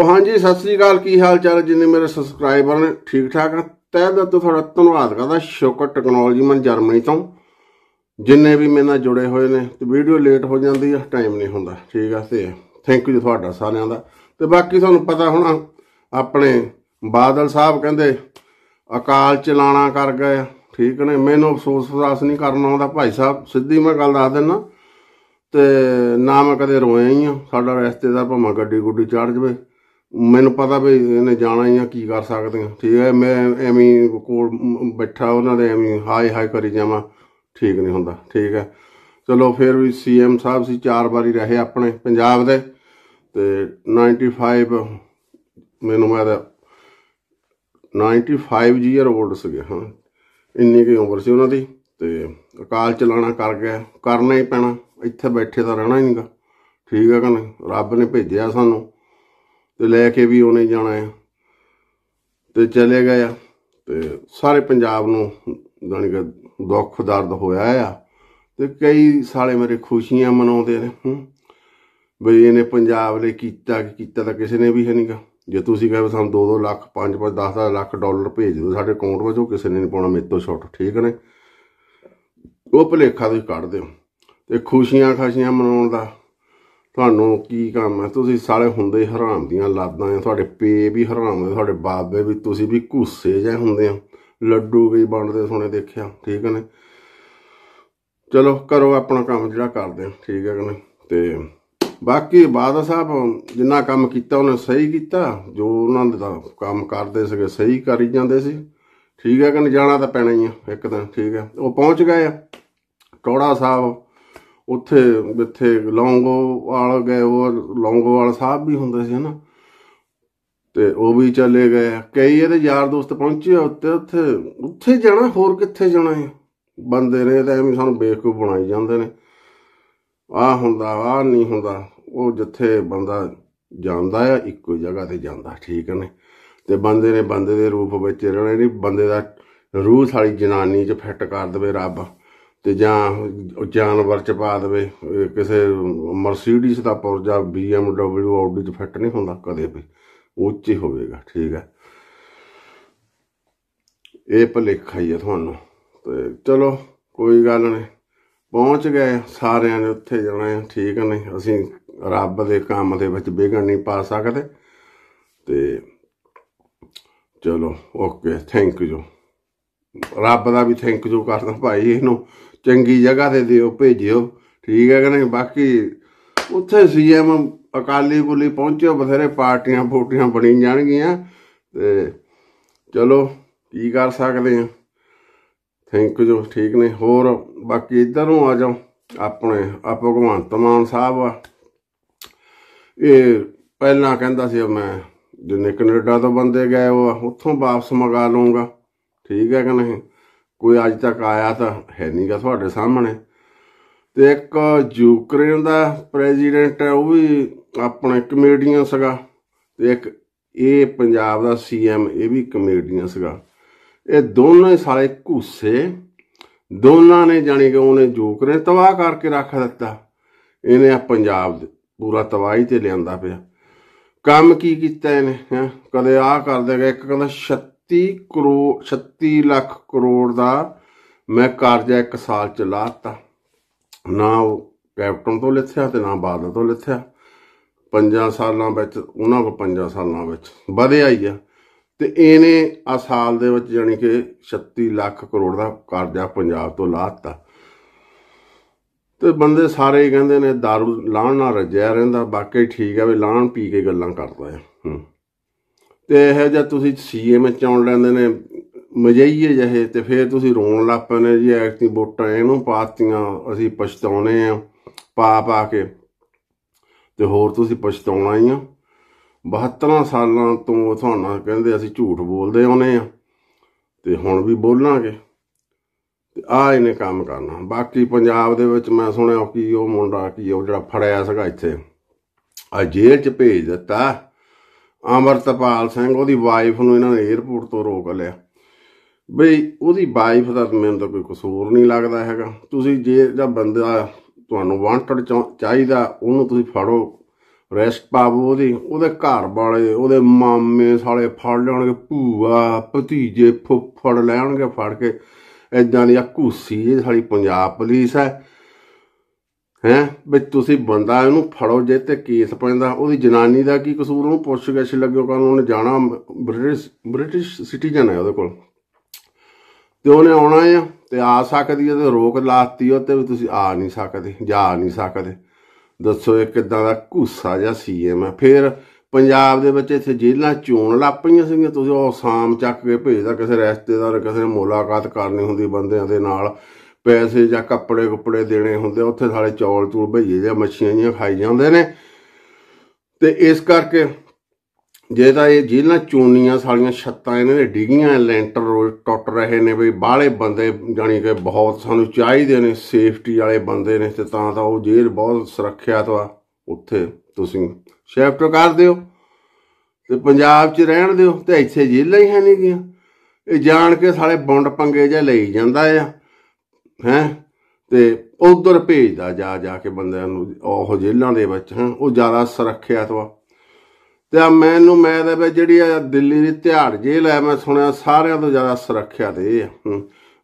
ਉਹ ਹਾਂਜੀ ਸਤਿ ਸ੍ਰੀ ਅਕਾਲ ਕੀ ਹਾਲ ਚਾਲ ਜਿੰਨੇ ਮੇਰੇ ਸਬਸਕ੍ਰਾਈਬਰ ਨੇ ਠੀਕ ਠਾਕ ਆ ਦਾ ਤੋਂ ਤੁਹਾਡਾ ਧੰਨਵਾਦ ਕਰਦਾ ਸ਼ੋਕਰ ਟੈਕਨੋਲੋਜੀ ਮਨ ਜਰਮਨੀ ਤੋਂ ਜਿੰਨੇ ਵੀ ਮੇਰੇ ਨਾਲ ਜੁੜੇ ਹੋਏ ਨੇ ਤੇ ਵੀਡੀਓ ਲੇਟ ਹੋ ਜਾਂਦੀ ਆ ਟਾਈਮ ਨਹੀਂ ਹੁੰਦਾ ਠੀਕ ਆ ਤੇ ਥੈਂਕ ਯੂ ਤੁਹਾਡਾ ਸਾਰਿਆਂ ਦਾ ਤੇ ਬਾਕੀ ਤੁਹਾਨੂੰ ਪਤਾ ਹੋਣਾ ਆਪਣੇ ਬਾਦਲ ਸਾਹਿਬ ਕਹਿੰਦੇ ਅਕਾਲ ਚਲਾਣਾ ਕਰ ਗਏ ਠੀਕ ਨੇ ਮੈਨੂੰ ਅਫਸੋਸ ਫਰਾਸ ਨਹੀਂ ਕਰਨਾ ਆਉਂਦਾ ਭਾਈ ਸਾਹਿਬ ਸਿੱਧੀ ਮੈਂ ਗੱਲ ਦੱਸ ਦਿੰਨਾ ਤੇ ਨਾ ਮੈਂ ਕਦੇ ਰੋਇਆ ਹੀ ਆ ਸਾਡਾ ਰਿਸ਼ਤੇਦਾਰ ਭਾਵੇਂ ਗੱਡੀ ਗੁੱਡੀ ਚੜ ਜਵੇ ਮੈਨੂੰ ਪਤਾ ਵੀ ਇਹਨੇ ਜਾਣਾ ਹੀ ਆ ਕੀ ਕਰ ਸਕਦੇ ਆ ਠੀਕ ਹੈ ਮੈਂ ਐਵੇਂ ਕੋਲ ਬੈਠਾ ਉਹਨਾਂ ਦੇ ਐਵੇਂ ਹਾਈ ਹਾਈ ਕਰੀ ਜਾਵਾਂ ਠੀਕ ਨਹੀਂ ਹੁੰਦਾ ਠੀਕ ਹੈ ਚਲੋ ਫਿਰ ਵੀ ਸੀਐਮ ਸਾਹਿਬ ਸੀ ਚਾਰ ਵਾਰੀ ਰਹੇ ਆਪਣੇ ਪੰਜਾਬ ਦੇ ਤੇ 95 ਮੈਨੂੰ ਮੈਂ 95 ਜੀਅਰ 올ਡ ਸੀਗੇ ਹਾਂ ਇੰਨੀ ਕੀ ਉਮਰ ਸੀ ਉਹਨਾਂ ਦੀ ਤੇ ਅਕਾਲ ਚਲਾਣਾ ਕਰ ਗਿਆ ਕਰਨਾ ਹੀ ਪੈਣਾ ਇੱਥੇ ਬੈਠੇ ਤਾਂ ਰਹਿਣਾ ਹੀ ਨਹੀਂਗਾ ਠੀਕ ਹੈ ਕਿ ਨਹੀਂ ਰੱਬ ਨੇ ਭੇਜਿਆ ਸਾਨੂੰ ਤੇ ਲੈ ਕੇ ਵੀ ਉਹਨੇ ਜਾਣਾ ਹੈ ਤੇ ਚਲੇ ਗਏ ਤੇ ਸਾਰੇ ਪੰਜਾਬ ਨੂੰ ਜਾਨੀ ਕਿ ਦੁੱਖ ਦਰਦ ਹੋਇਆ ਆ ਤੇ ਕਈ ਸਾਲੇ ਮੇਰੇ ਖੁਸ਼ੀਆਂ ਮਨਾਉਂਦੇ ਨੇ ਬਈ ਇਹਨੇ ਪੰਜਾਬ ਲਈ ਕੀਤਾ ਕੀਤਾ ਤਾਂ ਕਿਸੇ ਨੇ ਵੀ ਹੈ ਨਹੀਂਗਾ ਜੇ ਤੁਸੀਂ ਕਹੇ ਸਾਨੂੰ 2-2 ਲੱਖ 5-5 10-10 ਲੱਖ ਡਾਲਰ ਭੇਜ ਦਿਓ ਸਾਡੇ ਅਕਾਊਂਟ ਵਿੱਚ ਉਹ ਕਿਸੇ ਨੇ ਨਹੀਂ ਪਾਉਣਾ ਮੇਰੇ ਤੋਂ ਛੁੱਟ ਠੀਕ ਨੇ ਉਹ ਭਲੇਖਾ ਵੀ ਕੱਢ ਦਿਓ ਤੇ ਖੁਸ਼ੀਆਂ ਖਾਸ਼ੀਆਂ ਮਨਾਉਣ ਦਾ ਤੁਹਾਨੂੰ ਕੀ ਕੰਮ ਹੈ ਤੁਸੀਂ ਸਾਰੇ ਹੁੰਦੇ ਹਰਾਮ ਦੀਆਂ ਲਾਦਾਂ ਆ ਤੁਹਾਡੇ ਪੇ ਵੀ ਹਰਾਮ ਦੇ ਤੁਹਾਡੇ ਬਾਬੇ ਵੀ ਤੁਸੀਂ ਵੀ ਘੂਸੇ ਜਾਂ ਹੁੰਦੇ ਆ ਲੱਡੂ ਵੀ ਬਣਦੇ ਸੋਨੇ ਦੇਖਿਆ ਠੀਕ ਨੇ ਚਲੋ ਕਰੋ ਆਪਣਾ ਕੰਮ ਜਿਹੜਾ ਕਰਦੇ ਠੀਕ ਹੈ ਕਿ ਤੇ ਬਾਕੀ ਬਾਦਸ਼ਾਹ ਸਾਹਿਬ ਜਿੰਨਾ ਕੰਮ ਕੀਤਾ ਉਹਨੇ ਸਹੀ ਕੀਤਾ ਜੋ ਉਹਨਾਂ ਦਾ ਕੰਮ ਕਰਦੇ ਸੀਗੇ ਸਹੀ ਕਰੀ ਜਾਂਦੇ ਸੀ ਠੀਕ ਹੈ ਕਿ ਜਾਣਾ ਤਾਂ ਪੈਣਾ ਹੀ ਆ ਇੱਕ ਦਿਨ ਠੀਕ ਹੈ ਉਹ ਪਹੁੰਚ ਗਏ ਆ ਟੋੜਾ ਸਾਹਿਬ ਉੱਥੇ ਇੱਥੇ ਲੌਂਗੋਵਾਲ ਗਏ ਉਹ ਲੌਂਗੋਵਾਲ ਸਾਹਿਬ ਵੀ ਹੁੰਦੇ ਸੀ ਹਨਾ ਤੇ ਉਹ ਵੀ ਚਲੇ ਗਏ ਕਈ ਇਹਦੇ ਯਾਰ ਦੋਸਤ ਪਹੁੰਚੇ ਉੱਤੇ ਉੱਥੇ ਉੱਥੇ ਜਾਣਾ ਹੋਰ ਕਿੱਥੇ ਜਾਣਾ ਹੈ ਬੰਦੇ ਨੇ ਤਾਂ ਐਵੇਂ ਸਾਨੂੰ ਬੇਵਕੂਫ ਬਣਾਈ ਜਾਂਦੇ ਨੇ ਆ ਹੁੰਦਾ ਆ ਨਹੀਂ ਹੁੰਦਾ ਉਹ ਜਿੱਥੇ ਬੰਦਾ ਜਾਂਦਾ ਆ ਇੱਕੋ ਜਗ੍ਹਾ ਤੇ ਜਾਂਦਾ ਠੀਕ ਨੇ ਤੇ ਬੰਦੇ ਨੇ ਬੰਦੇ ਦੇ ਰੂਪ ਵਿੱਚ ਰਹਿਣਾ ਨਹੀਂ ਬੰਦੇ ਦਾ ਰੂਹ ਸਾਲੀ ਜਨਾਨੀ 'ਚ ਫਿੱਟ ਕਰ ਦਵੇ ਰੱਬ ਤੇ ਜਾਂ ਜਾਨਵਰ ਚ ਪਾ ਦੇਵੇ ਕਿਸੇ ਮਰਸੀਡੀਜ਼ ਦਾ ਪੁਰਜਾ BMW ਆਡੀ ਚ ਫਿੱਟ ਨਹੀਂ ਹੁੰਦਾ ਕਦੇ ਵੀ ਉੱਚੀ ਹੋਵੇਗਾ ਠੀਕ ਹੈ ਇਹ ਭਲੇਖਾ ਹੀ ਆ ਤੁਹਾਨੂੰ ਤੇ ਚਲੋ ਕੋਈ ਗੱਲ ਨਹੀਂ ਪਹੁੰਚ ਗਏ ਸਾਰਿਆਂ ਨੇ ਉੱਥੇ ਜਾਣਾ ਹੈ ਠੀਕ ਹੈ ਨਹੀਂ ਅਸੀਂ ਰੱਬ ਦੇ ਕੰਮ ਦੇ ਵਿੱਚ ਵਿਗੜ ਨਹੀਂ ਪਾ ਸਕਦੇ ਤੇ ਚਲੋ ਓਕੇ ਥੈਂਕ ਯੂ ਰੱਬ ਦਾ ਵੀ ਥੈਂਕ ਯੂ ਕਰਦਾ ਭਾਈ ਇਹਨੂੰ ਚੰਗੀ ਜਗ੍ਹਾ ਤੇ ਦਿਓ ਭੇਜਿਓ ਠੀਕ ਹੈ ਕਿ ਨਹੀਂ ਬਾਕੀ ਉੱਥੇ ਸੀਐਮ ਅਕਾਲੀ ਬੁਲੀ ਪਹੁੰਚਿਓ ਬਥੇਰੇ ਪਾਰਟੀਆਂ ਫੋਟੀਆਂ ਬਣੀ ਜਾਣਗੀਆਂ ਤੇ ਚਲੋ ਕੀ ਕਰ ਸਕਦੇ ਆ ਥੈਂਕ ਯੂ ਠੀਕ ਨੇ ਹੋਰ ਬਾਕੀ ਇਧਰੋਂ ਨੂੰ ਆ ਜਾਓ ਆਪਣੇ ਆਪ ਭਗਵੰਤ ਮਾਨ ਸਾਹਿਬ ਆ ਇਹ ਪਹਿਲਾਂ ਕਹਿੰਦਾ ਸੀ ਮੈਂ ਜਿੰਨੇ ਕੈਨੇਡਾ ਤੋਂ ਬੰਦੇ ਗਏ ਉਹ ਉੱਥੋਂ ਵਾਪਸ ਮੰਗਾ ਲਵਾਂਗਾ ਠੀਕ ਹੈ ਕਿ ਨਹੀਂ ਕੋਈ ਅੱਜ ਤੱਕ ਆਇਆ ਤਾਂ ਹੈ ਨਹੀਂਗਾ ਤੁਹਾਡੇ ਸਾਹਮਣੇ ਤੇ ਇੱਕ ਯੂਕਰੇਨ ਦਾ ਪ੍ਰੈਜ਼ੀਡੈਂਟ ਹੈ ਉਹ ਵੀ ਆਪਣੇ ਕਮੇਡੀਅਨ ਸਗਾ ਤੇ ਇੱਕ ਇਹ ਪੰਜਾਬ ਦਾ ਸੀਐਮ ਇਹ ਵੀ ਕਮੇਡੀਅਨ ਸਗਾ ਇਹ ਦੋਨੋਂ ਸਾਰੇ ਘੂਸੇ ਦੋਨਾਂ ਨੇ ਜਾਣੀ ਕਿ ਉਹਨੇ ਯੂਕਰੇਨ ਤਬਾਹ ਕਰਕੇ ਰੱਖ ਦਿੱਤਾ ਇਹਨੇ ਆ ਪੰਜਾਬ ਪੂਰਾ ਤਬਾਹੀ ਤੇ ਲਿਆਂਦਾ ਪਿਆ ਕੰਮ ਕੀ ਕੀਤਾ ਇਹਨੇ ਕਦੇ ਆ ਕਰ ਦੇਗਾ ਇੱਕ ਕਹਿੰਦਾ 36 ਕਰੋੜ 36 ਲੱਖ ਕਰੋੜ ਦਾ ਮੈਂ ਕਰਜ਼ਾ ਇੱਕ ਸਾਲ ਚ ਲਾਤਾ ਨਾ ਉਹ ਕੈਪਟਨ ਤੋਂ ਲਿੱਥਿਆ ਤੇ ਨਾ ਬਾਦਲ ਤੋਂ ਲਿੱਥਿਆ ਪੰਜਾਂ ਸਾਲਾਂ ਵਿੱਚ ਉਹਨਾਂ ਕੋ ਪੰਜਾਂ ਸਾਲਾਂ ਵਿੱਚ ਵਧਿਆ ਹੀ ਆ ਤੇ ਇਹਨੇ ਆ ਸਾਲ ਦੇ ਵਿੱਚ ਜਾਨੀ ਕਿ 36 ਲੱਖ ਕਰੋੜ ਦਾ ਕਰਜ਼ਾ ਪੰਜਾਬ ਤੋਂ ਲਾਤਾ ਤੇ ਬੰਦੇ ਸਾਰੇ ਕਹਿੰਦੇ ਨੇ दारू ਲਾਣ ਨਾਲ ਰਜਿਆ ਰਹਿੰਦਾ ਬਾਕੀ ਠੀਕ ਆ ਵੀ ਲਾਣ ਪੀ ਕੇ ਗੱਲਾਂ ਕਰਦਾ ਆ ਹੂੰ ਤੇ ਇਹ ਜਦ ਤੁਸੀਂ ਸੀਐਮ ਚੌਣ ਲੈਂਦੇ ਨੇ ਮਜਈਏ ਜਹੇ ਤੇ ਫਿਰ ਤੁਸੀਂ ਰੋਣ ਲੱਗ ਨੇ ਜੀ ਐਕਟੀ ਵੋਟਾਂ ਇਹਨੂੰ ਪਾਤੀਆਂ ਅਸੀਂ ਪਛਤਾਉਨੇ ਆ ਪਾ ਪਾ ਕੇ ਤੇ ਹੋਰ ਤੁਸੀਂ ਪਛਤਾਉਣਾ ਹੀ ਆ 72 ਸਾਲਾਂ ਤੋਂ ਤੁਹਾਨੂੰ ਕਹਿੰਦੇ ਅਸੀਂ ਝੂਠ ਬੋਲਦੇ ਆਉਨੇ ਆ ਤੇ ਹੁਣ ਵੀ ਬੋਲਾਂਗੇ ਤੇ ਆ ਇਹਨੇ ਕੰਮ ਕਰਨਾ ਬਾਕੀ ਪੰਜਾਬ ਦੇ ਵਿੱਚ ਮੈਂ ਸੁਣਿਆ ਕਿ ਉਹ ਮੁੰਡਾ ਕੀ ਉਹ ਜਿਹੜਾ ਫੜਿਆ ਸੀਗਾ ਇੱਥੇ ਆ ਜੇਲ੍ਹ 'ਚ ਭੇਜ ਦਿੱਤਾ ਅਮਰਤਪਾਲ ਸਿੰਘ ਉਹਦੀ ਵਾਈਫ ਨੂੰ ਇਹਨਾਂ ਨੇ 에어ਪੋਰਟ ਤੋਂ ਰੋਕ ਲਿਆ ਬਈ ਉਹਦੀ ਵਾਈਫ ਦਾ ਮੈਨੂੰ ਤਾਂ ਕੋਈ ਕਸੂਰ ਨਹੀਂ ਲੱਗਦਾ ਹੈਗਾ ਤੁਸੀਂ ਜੇ ਦਾ ਬੰਦਾ ਤੁਹਾਨੂੰ ਵਾਂਟਡ ਚਾਹੀਦਾ ਉਹਨੂੰ ਤੁਸੀਂ ਫੜੋ ਰੈਸਟ ਪਾਵੋ ਉਹਦੀ ਉਹਦੇ ਘਰ ਵਾਲੇ ਉਹਦੇ ਮਾਮੇ ਸਾਲੇ ਫੜ ਲੈਣਗੇ ਭੂਆ ਭਤੀਜੇ ਫੁੱਫੜ ਲੈਣਗੇ ਫੜ ਕੇ ਇਦਾਂ ਦੀ ਆ ਘੂਸੀ ਇਹ ਸਾਲੀ ਪੰਜਾਬ ਪੁਲਿਸ ਹੈ ਹੈ ਵੀ ਤੁਸੀਂ ਬੰਦਾ ਇਹਨੂੰ ਫੜੋ ਜੇ ਤੇ ਕੇਸ ਪੈਂਦਾ ਉਹਦੀ ਜਨਾਨੀ ਦਾ ਕੀ ਕਸੂਰ ਉਹਨੂੰ ਪੁੱਛ ਗਿਛ ਲੱਗਿਓ ਕਾਨੂੰਨ ਉਹਨੇ ਜਾਣਾ ਬ੍ਰਿਟਿਸ਼ ਬ੍ਰਿਟਿਸ਼ ਸਿਟੀਜ਼ਨ ਹੈ ਉਹਦੇ ਕੋਲ ਤੇ ਉਹਨੇ ਆਉਣਾ ਹੈ ਤੇ ਆ ਸਕਦੀ ਹੈ ਤੇ ਰੋਕ ਲਾਤੀ ਉਹ ਤੇ ਵੀ ਤੁਸੀਂ ਆ ਨਹੀਂ ਸਕਦੇ ਜਾ ਨਹੀਂ ਸਕਦੇ ਦੱਸੋ ਇਹ ਕਿਦਾਂ ਦਾ ਘੂਸਾ ਜਾਂ ਸੀਐਮ ਹੈ ਫਿਰ ਪੰਜਾਬ ਦੇ ਵਿੱਚ ਇੱਥੇ ਜੇਲ੍ਹਾਂ ਚੋਣ ਲੱਪੀਆਂ ਸੀਗੀਆਂ ਤੁਸੀਂ ਉਹ ਸਾਮ ਚੱਕ ਕੇ ਭੇਜਦਾ ਕਿਸੇ ਰਿਸ਼ਤੇਦਾਰ ਕਿਸੇ ਮੁਲਾਕਾਤ ਕਰਨੀ ਹੁੰਦੀ ਬੰਦਿਆਂ ਦੇ ਨਾਲ ਪੈਸੇ ਜਾਂ ਕੱਪੜੇ ਕੁਪੜੇ ਦੇਣੇ ਹੁੰਦੇ ਉੱਥੇ ਸਾਲੇ ਚੌਲ ਚੂਲ ਭਈਏ ਜਾਂ ਮੱਛੀਆਂ ਜੀਆਂ ਖਾਈ ਜਾਂਦੇ ਨੇ ਤੇ ਇਸ ਕਰਕੇ ਜੇ ਤਾਂ ਇਹ ਜਿਹਨਾਂ ਚੋਨੀਆਂ ਸਾਲੀਆਂ ਛੱਤਾਂ ਇਹਨਾਂ ਦੇ ਡਿਗੀਆਂ ਲੈਂਟਰ ਰੋਲ ਟੁੱਟ ਰਹੇ ਨੇ ਵੀ ਬਾਹਲੇ ਬੰਦੇ ਜਾਨੀ ਕਿ ਬਹੁਤ ਸਾਨੂੰ ਚਾਹੀਦੇ ਨੇ ਸੇਫਟੀ ਵਾਲੇ ਬੰਦੇ ਨੇ ਤੇ ਤਾਂ ਤਾਂ ਉਹ ਜੇਲ੍ਹ ਬਹੁਤ ਸੁਰੱਖਿਅਤ ਵਾ ਉੱਥੇ ਤੁਸੀਂ ਸ਼ਿਫਟ ਕਰ ਦਿਓ ਤੇ ਪੰਜਾਬ 'ਚ ਰਹਿਣ ਦਿਓ ਤੇ ਇੱਥੇ ਜੇਲ੍ਹਾਂ ਹੀ ਹੈ ਨਹੀਂ ਗਿਆ ਇਹ ਜਾਣ ਕੇ ਸਾਲੇ ਬੰਡ ਪੰਗੇ ਜੇ ਲਈ ਜਾਂਦਾ ਆ ਹੈ ਤੇ ਉਧਰ ਭੇਜਦਾ ਜਾ ਜਾ ਕੇ ਬੰਦਿਆਂ ਨੂੰ ਉਹ ਜੇਲਾਂ ਦੇ ਵਿੱਚ ਹਾਂ ਉਹ ਜ਼ਿਆਦਾ ਸੁਰੱਖਿਅਤ ਵਾ ਤੇ ਮੈਨੂੰ ਮੈਂ ਦਾ ਜਿਹੜੀ ਆ ਦਿੱਲੀ ਦੀ ਤਿਹਾੜ ਜੇਲ੍ਹ ਆ ਮੈਂ ਸੁਣਿਆ ਸਾਰਿਆਂ ਤੋਂ ਜ਼ਿਆਦਾ ਸੁਰੱਖਿਅਤ ਇਹ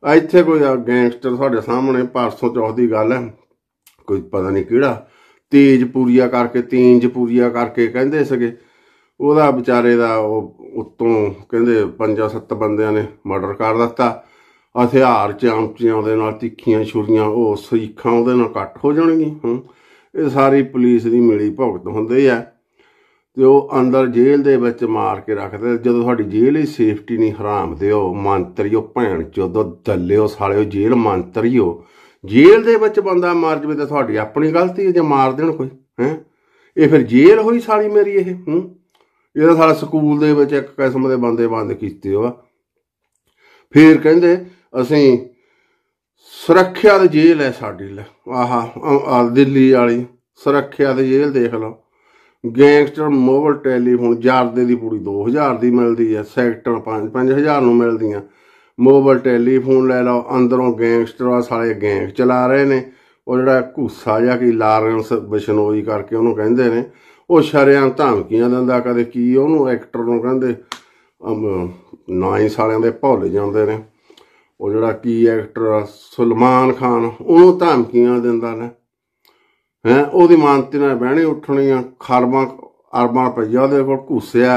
ਆ ਇੱਥੇ ਕੋਈ ਗੈਂਗਸਟਰ ਤੁਹਾਡੇ ਸਾਹਮਣੇ ਪਾਰਸੋਂ ਚੌਥ ਦੀ ਗੱਲ ਹੈ ਕੋਈ ਪਤਾ ਨਹੀਂ ਕਿਹੜਾ ਤੇਜ ਪੂਰੀਆ ਕਰਕੇ ਤੇਜ ਪੂਰੀਆ ਕਰਕੇ ਕਹਿੰਦੇ ਸੀਗੇ ਉਹਦਾ ਵਿਚਾਰੇ ਦਾ ਉਹ ਉਤੋਂ ਕਹਿੰਦੇ 5-7 ਬੰਦਿਆਂ ਨੇ ਮਰਡਰ ਕਰ ਦਿੱਤਾ ਹਥਿਆਰ ਚਾਂਚਿਆਂ ਦੇ ਨਾਲ ਤਿੱਖੀਆਂ ਛੁਰੀਆਂ ਉਹ ਸਿੱਖਾਂ ਉਹਦੇ ਨਾਲ ਕੱਟ ਹੋ ਜਾਣਗੀਆਂ ਇਹ ਸਾਰੀ ਪੁਲਿਸ ਦੀ ਮਿਲੀ ਭੁਗਤ ਹੁੰਦੇ ਆ ਤੇ ਉਹ ਅੰਦਰ ਜੇਲ੍ਹ ਦੇ ਵਿੱਚ ਮਾਰ ਕੇ ਰੱਖਦੇ ਜਦੋਂ ਤੁਹਾਡੀ ਜੇਲ੍ਹ ਹੀ ਸੇਫਟੀ ਨਹੀਂ ਹਰਾਮ ਦਿਓ ਮੰਤਰੀਓ ਭੈਣ ਚੋਦੋ ਦੱਲਿਓ ਸਾਲਿਓ ਜੇਲ੍ਹ ਮੰਤਰੀਓ ਜੇਲ੍ਹ ਦੇ ਵਿੱਚ ਬੰਦਾ ਮਾਰ ਜਵੇ ਤਾਂ ਤੁਹਾਡੀ ਆਪਣੀ ਗਲਤੀ ਹੈ ਜੇ ਮਾਰ ਦੇਣ ਕੋਈ ਹੈ ਇਹ ਫਿਰ ਜੇਲ੍ਹ ਹੋਈ ਸਾਲੀ ਮੇਰੀ ਇਹ ਹੂੰ ਇਹਦਾ ਸਾਰਾ ਸਕੂਲ ਦੇ ਵਿੱਚ ਇੱਕ ਕਿਸਮ ਦੇ ਬੰਦੇ ਬੰਦ ਕੀਤੇ ਹੋਆ ਫਿਰ ਕਹਿੰਦੇ ਅਸੀਂ ਸੁਰੱਖਿਆ ਦੀ ਜੇਲ੍ਹ ਹੈ ਸਾਡੀ ਲੈ ਆਹਾ ਦਿੱਲੀ ਵਾਲੀ ਸੁਰੱਖਿਆ ਦੀ ਜੇਲ੍ਹ ਦੇਖ ਲਓ ਗੈਂਗਸਟਰ ਮੋਬਾਈਲ ਟੈਲੀਫੋਨ ਜਾਰਦੇ ਦੀ ਪੂਰੀ 2000 ਦੀ ਮਿਲਦੀ ਹੈ ਸੈਕਟਰ 5 5000 ਨੂੰ ਮਿਲਦੀਆਂ ਮੋਬਾਈਲ ਟੈਲੀਫੋਨ ਲੈ ਲਓ ਅੰਦਰੋਂ ਗੈਂਗਸਟਰ ਆ ਸਾਲੇ ਗੈਂਗ ਚਲਾ ਰਹੇ ਨੇ ਉਹ ਜਿਹੜਾ ਘੂਸਾ ਜਾਂ ਕੀ ਲਾਰੈਂਸ ਬਿਸ਼ਨੋਈ ਕਰਕੇ ਉਹਨੂੰ ਕਹਿੰਦੇ ਨੇ ਉਹ ਸ਼ਰਿਆਂ ਧਮਕੀਆਂ ਦਿੰਦਾ ਕਦੇ ਕੀ ਉਹਨੂੰ ਐਕਟਰ ਨੂੰ ਕਹਿੰਦੇ ਨਾਈਂ ਸਾਲਿਆਂ ਦੇ ਭੁੱਲ ਜਾਂਦੇ ਨੇ ਉਹ ਜਿਹੜਾ ਕੀ ਐਕਟਰ ਸੁਲਮਾਨ ਖਾਨ ਉਹਨੂੰ ਧਮਕੀਆਂ ਦਿੰਦਾ ਨੇ ਹੈ ਉਹਦੀ ਮਾਨਤੀ ਨਾਲ ਬਹਿਣੇ ਉੱਠਣੀਆਂ ਖਰਮਾ ਅਰਮਾ ਰੁਪਈਆ ਦੇ ਕੋਲ ਘੁੱਸਿਆ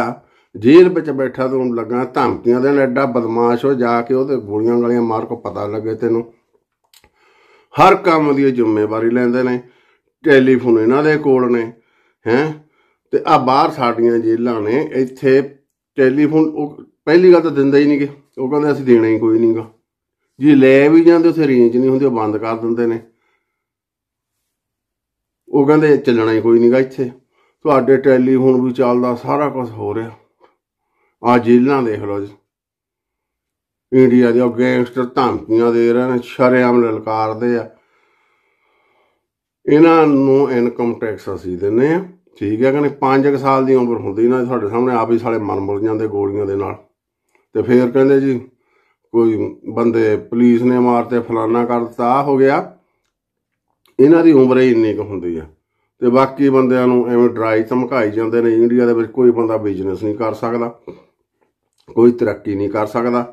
ਜੇਲ੍ਹ ਵਿੱਚ ਬੈਠਾ ਤੋਂ ਲੱਗਾ ਧਮਕੀਆਂ ਦੇਣ ਐਡਾ ਬਦਮਾਸ਼ ਹੋ ਜਾ ਕੇ ਉਹਦੇ ਗੋਲੀਆਂ ਗਲੀਆਂ ਮਾਰ ਕੋ ਪਤਾ ਲੱਗੇ ਤੈਨੂੰ ਹਰ ਕੰਮ ਦੀ ਜ਼ਿੰਮੇਵਾਰੀ ਲੈਂਦੇ ਨੇ ਟੈਲੀਫੋਨ ਇਹਨਾਂ ਦੇ ਕੋਲ ਨੇ ਹੈ ਤੇ ਆ ਬਾਹਰ ਸਾਡੀਆਂ ਜੇਲ੍ਹਾਂ ਨੇ ਇੱਥੇ ਟੈਲੀਫੋਨ ਪਹਿਲੀ ਗੱਲ ਤਾਂ ਦਿੰਦਾ ਹੀ ਨਹੀਂ ਕਿ ਉਹ ਕਹਿੰਦੇ ਅਸੀਂ ਦੇਣਾ ਹੀ ਕੋਈ ਨਹੀਂਗਾ ਜੇ ਲੈ ਵੀ ਜਾਂਦੇ ਉਥੇ ਰੇਂਜ ਨਹੀਂ ਹੁੰਦੀ ਉਹ ਬੰਦ ਕਰ ਦਿੰਦੇ ਨੇ ਉਹ ਕਹਿੰਦੇ ਚੱਲਣਾ ਹੀ ਕੋਈ ਨਹੀਂਗਾ ਇੱਥੇ ਤੁਹਾਡੇ ਟੈਲੀਫੋਨ ਵੀ ਚੱਲਦਾ ਸਾਰਾ ਕੁਝ ਹੋ ਰਿਹਾ ਆ ਜੇਲਾਂ ਦੇਖ ਲਓ ਜੀ ਇੰਡੀਆ ਦੇ ਗੈਂਗਸਟਰ ਧਮਕੀਆਂ ਦੇ ਰਹੇ ਨੇ ਸ਼ਰਿਆਮ ਲਲਕਾਰਦੇ ਆ ਇਹਨਾਂ ਨੂੰ ਇਨਕਮ ਟੈਕਸ ਅਸੀਂ ਦਿੰਨੇ ਆ ਠੀਕ ਹੈ ਕਹਿੰਦੇ 5 ਸਾਲ ਦੀ ਉਮਰ ਹੁੰਦੀ ਨਾ ਤੁਹਾਡੇ ਸਾਹਮਣੇ ਆਪ ਹੀ ਸਾਲੇ ਮਨ ਮੁਰ ਜਾਂਦੇ ਗੋਲੀਆਂ ਦੇ ਨਾਲ ਤੇ ਫੇਰ ਕਹਿੰਦੇ ਜੀ ਕੋਈ ਬੰਦੇ ਪੁਲਿਸ ਨੇ ਮਾਰਤੇ ਫਲਾਨਾ ਕਰ ਦਿੱਤਾ ਹੋ ਗਿਆ ਇਹਨਾਂ ਦੀ ਉਮਰ ਹੀ ਇੰਨੀ ਕੁ ਹੁੰਦੀ ਆ ਤੇ ਬਾਕੀ ਬੰਦਿਆਂ ਨੂੰ ਐਵੇਂ ਡਰਾਈ ਧਮਕਾਈ ਜਾਂਦੇ ਨੇ ਇੰਡੀਆ ਦੇ ਵਿੱਚ ਕੋਈ ਬੰਦਾ ਬਿਜ਼ਨਸ ਨਹੀਂ ਕਰ ਸਕਦਾ ਕੋਈ ਤਰੱਕੀ ਨਹੀਂ ਕਰ ਸਕਦਾ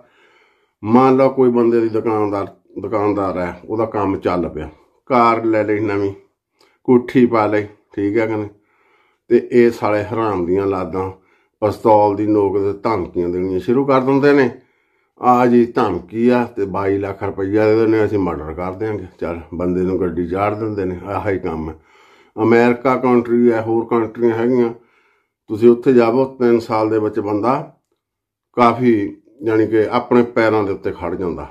ਮੰਨ ਲਓ ਕੋਈ ਬੰਦੇ ਦੀ ਦੁਕਾਨਦਾਰ ਦੁਕਾਨਦਾਰ ਹੈ ਉਹਦਾ ਕੰਮ ਚੱਲ ਪਿਆ ਕਾਰ ਲੈ ਲਈ ਨਵੀਂ ਕੋਠੀ ਪਾ ਲਈ ਠੀਕ ਹੈ ਕਨੇ ਤੇ ਇਹ ਸਾਲੇ ਹਰਾਮ ਦੀਆਂ ਲਾਦਾਂ ਪਿਸਤੌਲ ਦੀ ਨੋਕ ਤੇ ਧਮਕੀਆਂ ਦੇਣੀਆਂ ਸ਼ੁਰੂ ਕਰ ਦਿੰਦੇ ਨੇ ਆ ਜੀ ਧਮਕੀ ਆ ਤੇ 22 ਲੱਖ ਰੁਪਈਆ ਦੇ ਦਿੰਦੇ ਅਸੀਂ ਮਰਡਰ ਕਰ ਦੇਾਂਗੇ ਚਲ ਬੰਦੇ ਨੂੰ ਗੱਡੀ ਝਾੜ ਦਿੰਦੇ ਨੇ ਆਹ ਹੀ ਕੰਮ ਹੈ ਅਮਰੀਕਾ ਕੰਟਰੀ ਹੈ ਹੋਰ ਕੰਟਰੀਆਂ ਹੈਗੀਆਂ ਤੁਸੀਂ ਉੱਥੇ ਜਾਵੋ 3 ਸਾਲ ਦੇ ਵਿੱਚ ਬੰਦਾ ਕਾਫੀ ਯਾਨੀ ਕਿ ਆਪਣੇ ਪੈਰਾਂ ਦੇ ਉੱਤੇ ਖੜ ਜਾਂਦਾ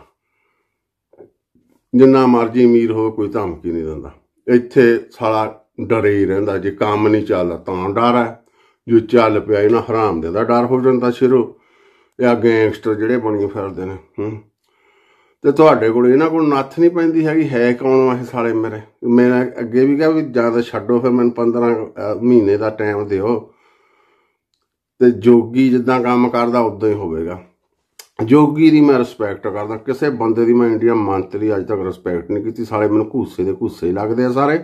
ਜਿੰਨਾ ਮਰਜ਼ੀ ਅਮੀਰ ਹੋਵੇ ਕੋਈ ਧਮਕੀ ਨਹੀਂ ਦਿੰਦਾ ਇੱਥੇ ਸਾਲਾ ਡਰੇ ਹੀ ਰਹਿੰਦਾ ਜੇ ਕੰਮ ਨਹੀਂ ਚੱਲਦਾ ਤਾਂ ਡਰ ਹੈ ਜੋ ਚੱਲ ਪਿਆ ਇਹਨਾਂ ਹਰਾਮ ਦੇ ਦਾ ਡਰ ਹੋ ਜਾਂਦਾ ਸ਼ੁਰੂ ਤੇ ਅੱਗੇ ਗੈਂਗਸਟਰ ਜਿਹੜੇ ਬਣੀ ਫਿਰਦੇ ਨੇ ਹੂੰ ਤੇ ਤੁਹਾਡੇ ਕੋਲ ਇਹਨਾਂ ਕੋਲ ਨੱਥ ਨਹੀਂ ਪੈਂਦੀ ਹੈਗੀ ਹੈ ਕੌਣ ਆ ਇਹ ਸਾਲੇ ਮੇਰੇ ਮੇਰਾ ਅੱਗੇ ਵੀ ਕਿਹਾ ਵੀ ਜਾਂ ਤਾਂ ਛੱਡੋ ਫਿਰ ਮੈਨੂੰ 15 ਮਹੀਨੇ ਦਾ ਟਾਈਮ ਦਿਓ ਤੇ ਜੋਗੀ ਜਿੱਦਾਂ ਕੰਮ ਕਰਦਾ ਉਦਾਂ ਹੀ ਹੋਵੇਗਾ ਜੋਗੀ ਦੀ ਮੈਂ ਰਿਸਪੈਕਟ ਕਰਦਾ ਕਿਸੇ ਬੰਦੇ ਦੀ ਮੈਂ ਇੰਡੀਆ ਮੰਤਰੀ ਅੱਜ ਤੱਕ ਰਿਸਪੈਕਟ ਨਹੀਂ ਕੀਤੀ ਸਾਲੇ ਮੈਨੂੰ ਘੂਸੇ ਦੇ ਘੂਸੇ ਲੱਗਦੇ ਆ ਸਾਰੇ